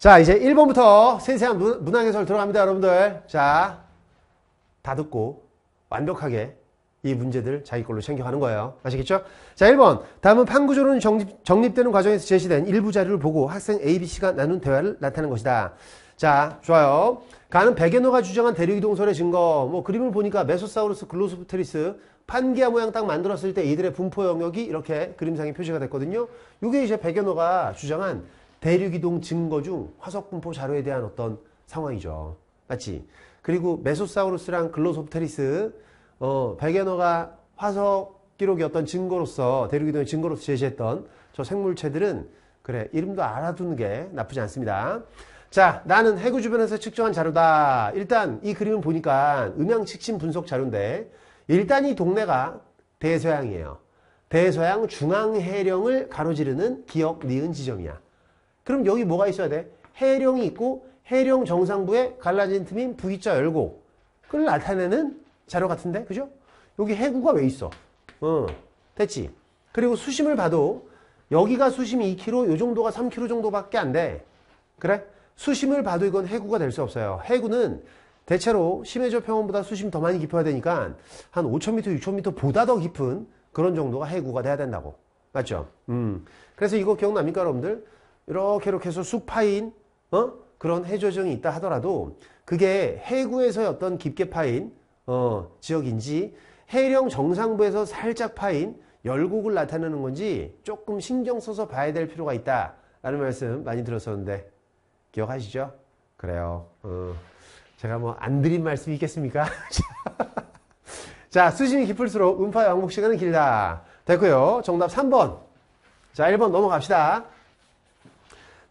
자, 이제 1번부터 세세한 문항 해설 들어갑니다, 여러분들. 자, 다 듣고 완벽하게 이 문제들 자기 걸로 챙겨가는 거예요. 아시겠죠? 자, 1번. 다음은 판구조론 정립, 정립되는 과정에서 제시된 일부 자료를 보고 학생 A, B, C가 나눈 대화를 나타낸 것이다. 자, 좋아요. 가는 백엔노가 주장한 대륙이동설의 증거. 뭐 그림을 보니까 메소사우루스, 글로스프테리스, 판기아 모양 딱 만들었을 때 이들의 분포 영역이 이렇게 그림상에 표시가 됐거든요. 요게 이제 백엔노가 주장한 대륙이동 증거 중 화석분포 자료에 대한 어떤 상황이죠. 맞지? 그리고 메소사우루스랑 글로소프테리스 어, 발견어가 화석 기록이 어떤 증거로서 대륙이동의 증거로서 제시했던 저 생물체들은 그래 이름도 알아두는 게 나쁘지 않습니다. 자 나는 해구 주변에서 측정한 자료다. 일단 이 그림을 보니까 음양측심 분석 자료인데 일단 이 동네가 대서양이에요. 대서양 중앙해령을 가로지르는 기역 니은 지점이야. 그럼 여기 뭐가 있어야 돼? 해령이 있고 해령 정상부에 갈라진 틈인 V자 열고 그걸 나타내는 자료 같은데 그죠? 여기 해구가 왜 있어? 어, 됐지? 그리고 수심을 봐도 여기가 수심이 2kg, 요 정도가 3kg 정도밖에 안 돼. 그래? 수심을 봐도 이건 해구가 될 수 없어요. 해구는 대체로 심해저 평원보다 수심 더 많이 깊어야 되니까 한 5,000m, 6,000m 보다 더 깊은 그런 정도가 해구가 돼야 된다고. 맞죠? 음. 그래서 이거 기억납니까, 여러분들? 이렇게 이렇게 해서 수파인 어? 그런 해조정이 있다 하더라도 그게 해구에서의 어떤 깊게 파인 어, 지역인지 해령 정상부에서 살짝 파인 열곡을 나타내는 건지 조금 신경 써서 봐야 될 필요가 있다 라는 말씀 많이 들었었는데 기억하시죠? 그래요. 어, 제가 뭐 안 드린 말씀이 있겠습니까? 자, 수심이 깊을수록 음파 왕복 시간은 길다. 됐고요. 정답 3번. 자, 1번 넘어갑시다.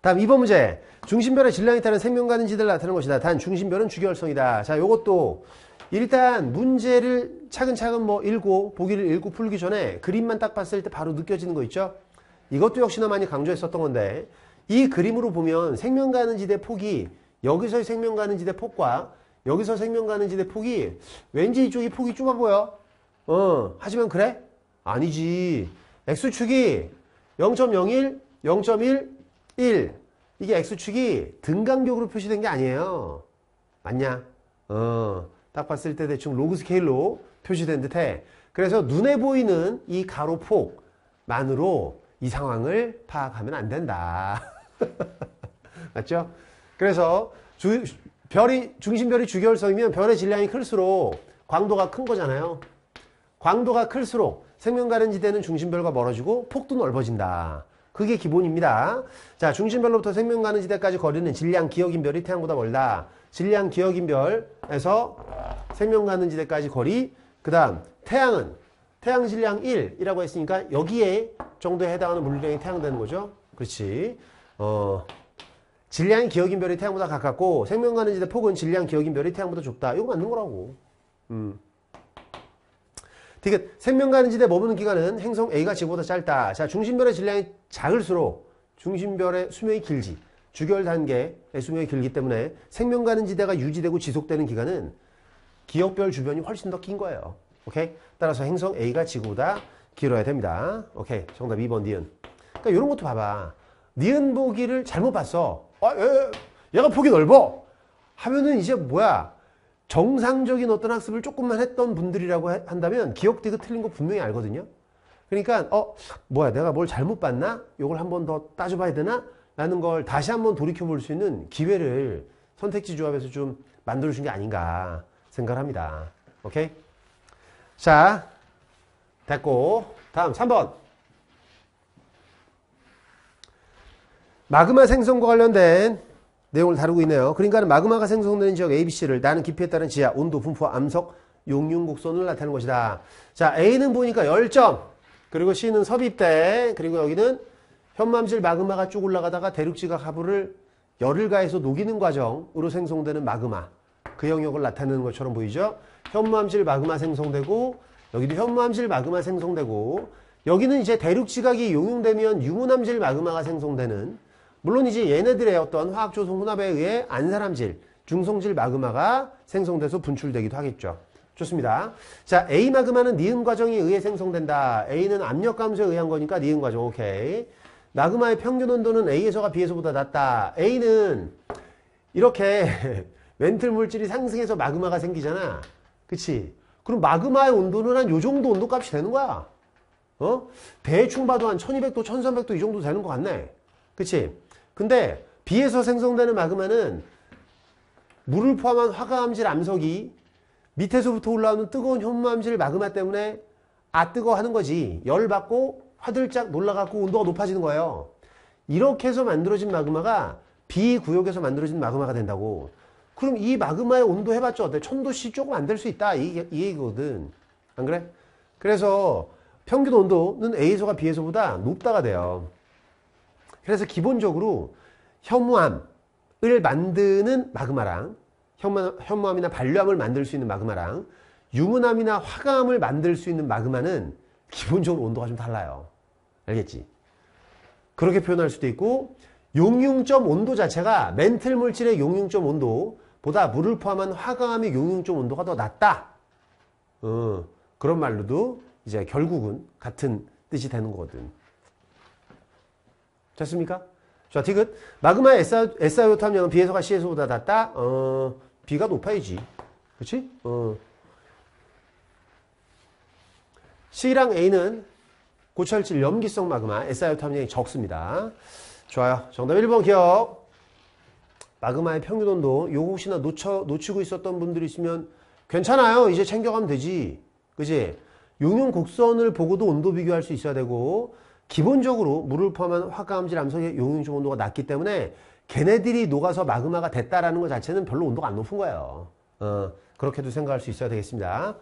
다음 2번 문제. 중심별의 질량에 따른 생명가는 지들 나타내는 것이다. 단 중심별은 주기열성이다. 자, 요것도 일단 문제를 차근차근 뭐 읽고 보기를 읽고 풀기 전에 그림만 딱 봤을 때 바로 느껴지는 거 있죠? 이것도 역시나 많이 강조했었던 건데 이 그림으로 보면 생명가는지대 폭이 여기서의 생명가는지대 폭과 여기서 생명가는지대 폭이 왠지 이쪽이 폭이 좁아 보여. 어, 하지만 그래? 아니지. X축이 0.01, 0.1, 1. 이게 X축이 등간격으로 표시된 게 아니에요. 맞냐? 어, 딱 봤을 때 대충 로그 스케일로 표시된 듯해. 그래서 눈에 보이는 이 가로폭만으로 이 상황을 파악하면 안 된다. 맞죠? 그래서 주, 별이 중심별이 주결성이면 별의 질량이 클수록 광도가 큰 거잖아요. 광도가 클수록 생명가는 지대는 중심별과 멀어지고 폭도 넓어진다. 그게 기본입니다. 자, 중심별로부터 생명 가는 지대까지 거리는 질량 기억인별이 태양보다 멀다. 질량 기억인별에서 생명 가는 지대까지 거리. 그 다음 태양은 태양 질량 1이라고 했으니까 여기에 정도에 해당하는 물량이 태양 되는 거죠. 그렇지. 어, 질량 기억인별이 태양보다 가깝고 생명 가는 지대 폭은 질량 기억인별이 태양보다 좁다. 이거 맞는 거라고. 음. 그 생명가는 지대 머무는 기간은 행성 A가 지보다 짧다. 자, 중심별의 질량이 작을수록 중심별의 수명이 길지. 주결 단계의 수명이 길기 때문에 생명가는 지대가 유지되고 지속되는 기간은 기억별 주변이 훨씬 더 긴 거예요. 오케이? 따라서 행성 A가 지구보다 길어야 됩니다. 오케이. 정답 2번 니은. 그러니까 이런 것도 봐봐. 니은 보기를 잘못 봤어. 아, 얘, 얘가 폭이 넓어. 하면은 이제 뭐야? 정상적인 어떤 학습을 조금만 했던 분들이라고 한다면 기억되고 틀린 거 분명히 알거든요. 그러니까 어 뭐야 내가 뭘 잘못 봤나? 이걸 한 번 더 따져봐야 되나? 라는 걸 다시 한번 돌이켜 볼 수 있는 기회를 선택지 조합에서 좀 만들어 준 게 아닌가 생각합니다. 오케이? 자, 됐고 다음 3번. 마그마 생성과 관련된 내용을 다루고 있네요. 그러니까 마그마가 생성되는 지역 ABC를 나는 깊이에 따른 지하, 온도, 분포, 암석, 용융 곡선을 나타내는 것이다. 자, A는 보니까 열점, 그리고 C는 섭입대, 그리고 여기는 현 m a 질 마그마가 쭉 올라가다가 대륙지각 하부를 열을 가해서 녹이는 과정으로 생성되는 마그마. 그 영역을 나타내는 것처럼 보이죠? 현무암질 마그마 생성되고 여기도 현무암질 마그마 생성되고 여기는 이제 대륙지각이 용융되면 유무암질 마그마가 생성되는 물론 이제 얘네들의 어떤 화학 조성 혼합에 의해 안사람질, 중성질 마그마가 생성돼서 분출되기도 하겠죠. 좋습니다. 자, A 마그마는 니은 과정에 의해 생성된다. A는 압력 감소에 의한 거니까 니은 과정. 오케이. 마그마의 평균 온도는 A에서가 B에서보다 낮다. A는 이렇게 멘틀 물질이 상승해서 마그마가 생기잖아. 그치? 그럼 마그마의 온도는 한 요 정도 온도 값이 되는 거야. 어? 대충 봐도 한 1200도, 1300도 이 정도 되는 것 같네. 그치? 근데 비에서 생성되는 마그마는 물을 포함한 화가암질 암석이 밑에서부터 올라오는 뜨거운 현무암질 마그마 때문에 아 뜨거 하는 거지 열받고 화들짝 놀라갖고 온도가 높아지는 거예요 이렇게 해서 만들어진 마그마가 비구역에서 만들어진 마그마가 된다고 그럼 이 마그마의 온도 해봤죠 어때? 천도씨 조금 안될 수 있다 이, 이 얘기거든 안 그래? 그래서 평균 온도는 A에서가 B에서보다 높다가 돼요 그래서 기본적으로 현무암을 만드는 마그마랑 현무, 암이나 반려암을 만들 수 있는 마그마랑 유문암이나 화가암을 만들 수 있는 마그마는 기본적으로 온도가 좀 달라요. 알겠지? 그렇게 표현할 수도 있고 용융점 온도 자체가 멘틀 물질의 용융점 온도보다 물을 포함한 화가암의 용융점 온도가 더 낮다. 어, 그런 말로도 이제 결국은 같은 뜻이 되는 거거든. 됐습니까? 자, 디귿. 마그마의 SiO 탐량은 비해서가 CS보다 낮다? 어, B가 높아야지. 그치? 어. C랑 A는 고철질 염기성 마그마, SiO 탐량이 적습니다. 좋아요. 정답 1번 기억. 마그마의 평균 온도, 요거 혹시나 놓쳐, 놓치고 있었던 분들 있으면 괜찮아요. 이제 챙겨가면 되지. 그지? 용융 곡선을 보고도 온도 비교할 수 있어야 되고, 기본적으로 물을 포함한 화가암질 암석의 용융중 온도가 낮기 때문에 걔네들이 녹아서 마그마가 됐다라는 것 자체는 별로 온도가 안 높은 거예요. 어, 그렇게도 생각할 수 있어야 되겠습니다.